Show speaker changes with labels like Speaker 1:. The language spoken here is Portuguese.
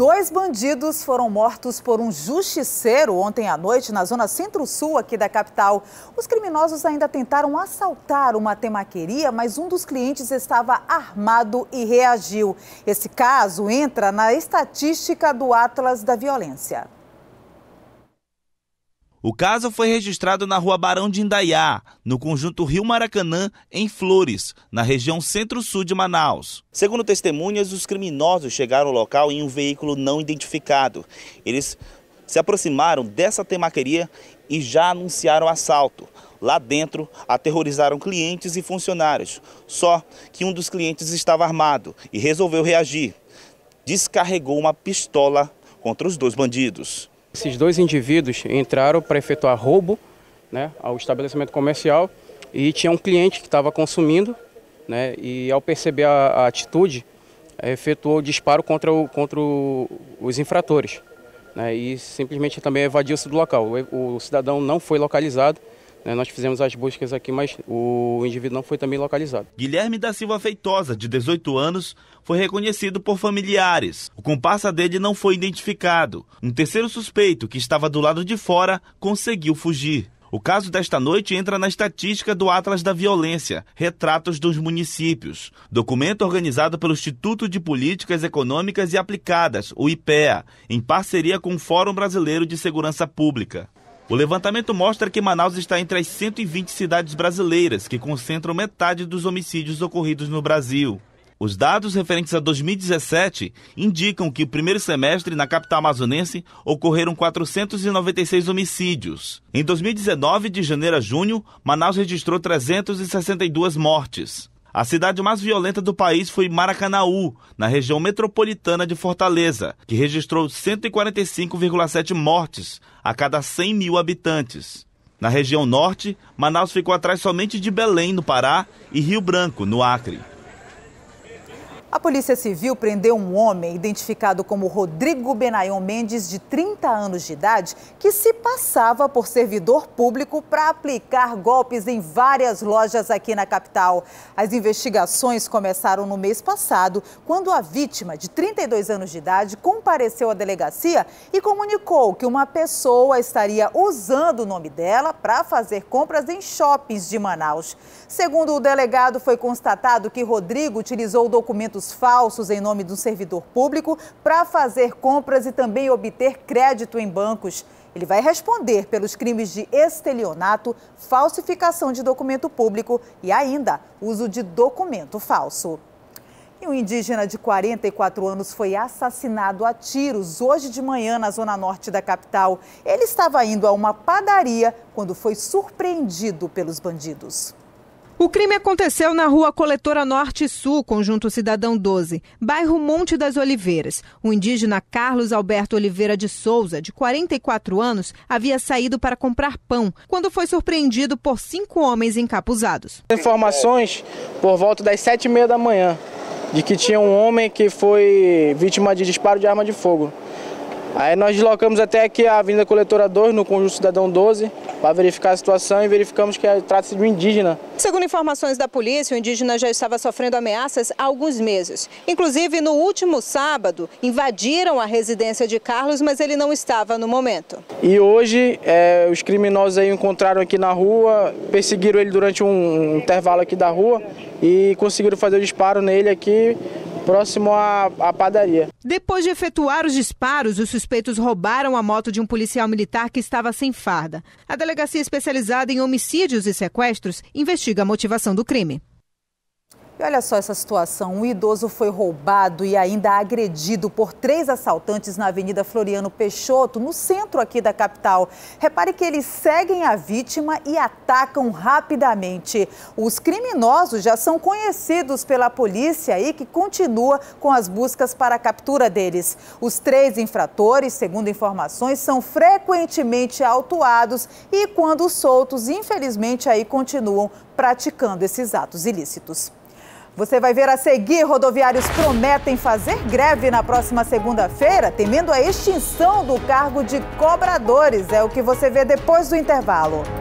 Speaker 1: Dois bandidos foram mortos por um justiceiro ontem à noite na zona centro-sul aqui da capital. Os criminosos ainda tentaram assaltar uma temaqueria, mas um dos clientes estava armado e reagiu. Esse caso entra na estatística do Atlas da Violência.
Speaker 2: O caso foi registrado na rua Barão de Indaiá, no conjunto Rio Maracanã, em Flores, na região centro-sul de Manaus. Segundo testemunhas, os criminosos chegaram ao local em um veículo não identificado. Eles se aproximaram dessa temaqueria e já anunciaram assalto. Lá dentro, aterrorizaram clientes e funcionários. Só que um dos clientes estava armado e resolveu reagir. Descarregou uma pistola contra os dois bandidos.
Speaker 3: Esses dois indivíduos entraram para efetuar roubo né, ao estabelecimento comercial e tinha um cliente que estava consumindo né, e ao perceber a, a atitude, efetuou o disparo contra, o, contra o, os infratores né, e simplesmente também evadiu-se do local. O, o
Speaker 2: cidadão não foi localizado né? Nós fizemos as buscas aqui, mas o indivíduo não foi também localizado. Guilherme da Silva Feitosa, de 18 anos, foi reconhecido por familiares. O comparsa dele não foi identificado. Um terceiro suspeito, que estava do lado de fora, conseguiu fugir. O caso desta noite entra na estatística do Atlas da Violência, Retratos dos Municípios, documento organizado pelo Instituto de Políticas Econômicas e Aplicadas, o IPEA, em parceria com o Fórum Brasileiro de Segurança Pública. O levantamento mostra que Manaus está entre as 120 cidades brasileiras que concentram metade dos homicídios ocorridos no Brasil. Os dados referentes a 2017 indicam que o primeiro semestre na capital amazonense ocorreram 496 homicídios. Em 2019, de janeiro a junho, Manaus registrou 362 mortes. A cidade mais violenta do país foi Maracanaú, na região metropolitana de Fortaleza, que registrou 145,7 mortes a cada 100 mil habitantes. Na região norte, Manaus ficou atrás somente de Belém, no Pará, e Rio Branco, no Acre.
Speaker 1: A Polícia Civil prendeu um homem identificado como Rodrigo Benayon Mendes, de 30 anos de idade, que se passava por servidor público para aplicar golpes em várias lojas aqui na capital. As investigações começaram no mês passado, quando a vítima, de 32 anos de idade, compareceu à delegacia e comunicou que uma pessoa estaria usando o nome dela para fazer compras em shoppings de Manaus. Segundo o delegado, foi constatado que Rodrigo utilizou documentos documentos falsos em nome de um servidor público para fazer compras e também obter crédito em bancos. Ele vai responder pelos crimes de estelionato, falsificação de documento público e ainda uso de documento falso. E um indígena de 44 anos foi assassinado a tiros hoje de manhã na zona norte da capital. Ele estava indo a uma padaria quando foi surpreendido pelos bandidos.
Speaker 4: O crime aconteceu na rua Coletora Norte Sul, Conjunto Cidadão 12, bairro Monte das Oliveiras. O indígena Carlos Alberto Oliveira de Souza, de 44 anos, havia saído para comprar pão quando foi surpreendido por cinco homens encapuzados.
Speaker 3: Informações por volta das sete e meia da manhã de que tinha um homem que foi vítima de disparo de arma de fogo. Aí nós deslocamos até aqui a Avenida Coletora 2, no Conjunto Cidadão 12, para verificar a situação e verificamos que é, trata-se de um indígena
Speaker 4: Segundo informações da polícia, o indígena já estava sofrendo ameaças há alguns meses. Inclusive, no último sábado, invadiram a residência de Carlos, mas ele não estava no momento.
Speaker 3: E hoje, é, os criminosos aí encontraram aqui na rua, perseguiram ele durante um intervalo aqui da rua e conseguiram fazer o disparo nele aqui próximo à, à, padaria. Depois
Speaker 4: de efetuar os disparos, os suspeitos roubaram a moto de um policial militar que estava sem farda. A delegacia especializada em homicídios e sequestros investiga a motivação do crime.
Speaker 1: E olha só essa situação: um idoso foi roubado e ainda agredido por três assaltantes na Avenida Floriano Peixoto, no centro aqui da capital. Repare que eles seguem a vítima e atacam rapidamente. Os criminosos já são conhecidos pela polícia e que continua com as buscas para a captura deles. Os três infratores, segundo informações, são frequentemente autuados e, quando soltos, infelizmente aí continuam praticando esses atos ilícitos. Você vai ver a seguir, rodoviários prometem fazer greve na próxima segunda-feira, temendo a extinção do cargo de cobradores. É o que você vê depois do intervalo.